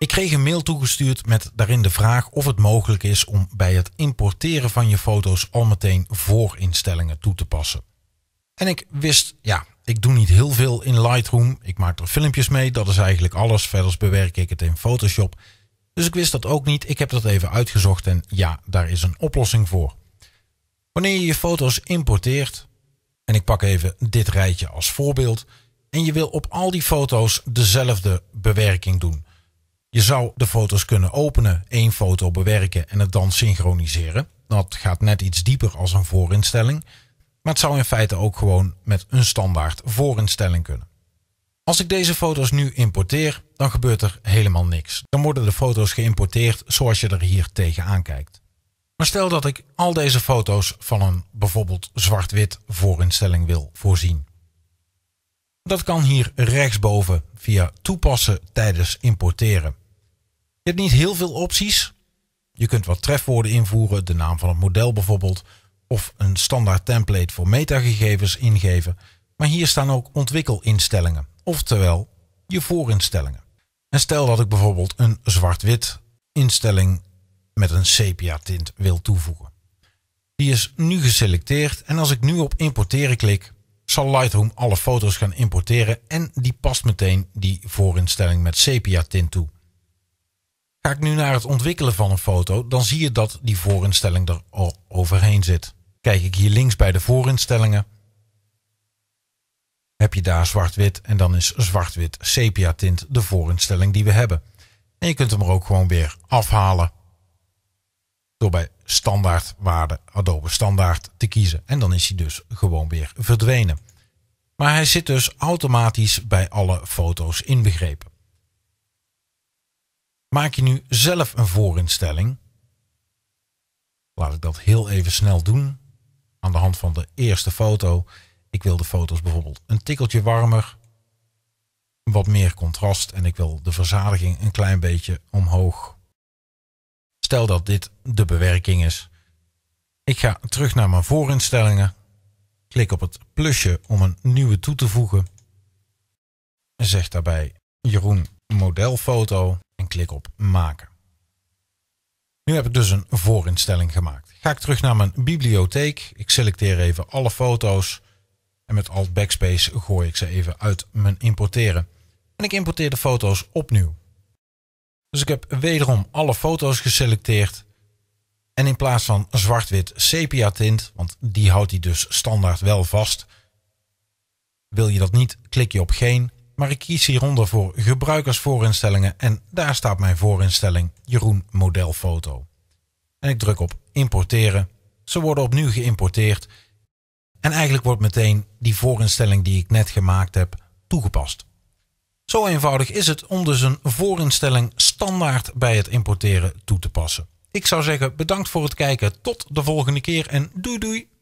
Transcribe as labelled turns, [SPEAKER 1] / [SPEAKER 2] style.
[SPEAKER 1] Ik kreeg een mail toegestuurd met daarin de vraag of het mogelijk is om bij het importeren van je foto's al meteen voorinstellingen toe te passen. En ik wist, ja, ik doe niet heel veel in Lightroom. Ik maak er filmpjes mee, dat is eigenlijk alles. Verder bewerk ik het in Photoshop. Dus ik wist dat ook niet. Ik heb dat even uitgezocht en ja, daar is een oplossing voor. Wanneer je je foto's importeert, en ik pak even dit rijtje als voorbeeld, en je wil op al die foto's dezelfde bewerking doen je zou de foto's kunnen openen, één foto bewerken en het dan synchroniseren. Dat gaat net iets dieper als een voorinstelling, maar het zou in feite ook gewoon met een standaard voorinstelling kunnen. Als ik deze foto's nu importeer, dan gebeurt er helemaal niks. Dan worden de foto's geïmporteerd zoals je er hier tegenaan kijkt. Maar stel dat ik al deze foto's van een bijvoorbeeld zwart-wit voorinstelling wil voorzien. Dat kan hier rechtsboven via toepassen tijdens importeren. Je hebt niet heel veel opties. Je kunt wat trefwoorden invoeren, de naam van het model bijvoorbeeld, of een standaard template voor metagegevens ingeven. Maar hier staan ook ontwikkelinstellingen, oftewel je voorinstellingen. En stel dat ik bijvoorbeeld een zwart-wit instelling met een sepia tint wil toevoegen. Die is nu geselecteerd en als ik nu op importeren klik, zal Lightroom alle foto's gaan importeren en die past meteen die voorinstelling met sepia tint toe. Ga ik nu naar het ontwikkelen van een foto, dan zie je dat die voorinstelling er al overheen zit. Kijk ik hier links bij de voorinstellingen, heb je daar zwart-wit en dan is zwart-wit sepia tint de voorinstelling die we hebben. En je kunt hem er ook gewoon weer afhalen door bij standaard waarde Adobe standaard te kiezen. En dan is hij dus gewoon weer verdwenen. Maar hij zit dus automatisch bij alle foto's inbegrepen. Maak je nu zelf een voorinstelling? Laat ik dat heel even snel doen. Aan de hand van de eerste foto. Ik wil de foto's bijvoorbeeld een tikkeltje warmer. Wat meer contrast en ik wil de verzadiging een klein beetje omhoog. Stel dat dit de bewerking is. Ik ga terug naar mijn voorinstellingen. Klik op het plusje om een nieuwe toe te voegen. Zeg daarbij Jeroen modelfoto en klik op maken. Nu heb ik dus een voorinstelling gemaakt. Ga ik terug naar mijn bibliotheek. Ik selecteer even alle foto's. En met Alt Backspace gooi ik ze even uit mijn importeren. En ik importeer de foto's opnieuw. Dus ik heb wederom alle foto's geselecteerd. En in plaats van zwart-wit sepia tint, want die houdt hij dus standaard wel vast. Wil je dat niet, klik je op geen maar ik kies hieronder voor gebruikersvoorinstellingen en daar staat mijn voorinstelling Jeroen modelfoto. En ik druk op importeren. Ze worden opnieuw geïmporteerd. En eigenlijk wordt meteen die voorinstelling die ik net gemaakt heb toegepast. Zo eenvoudig is het om dus een voorinstelling standaard bij het importeren toe te passen. Ik zou zeggen bedankt voor het kijken, tot de volgende keer en doei doei!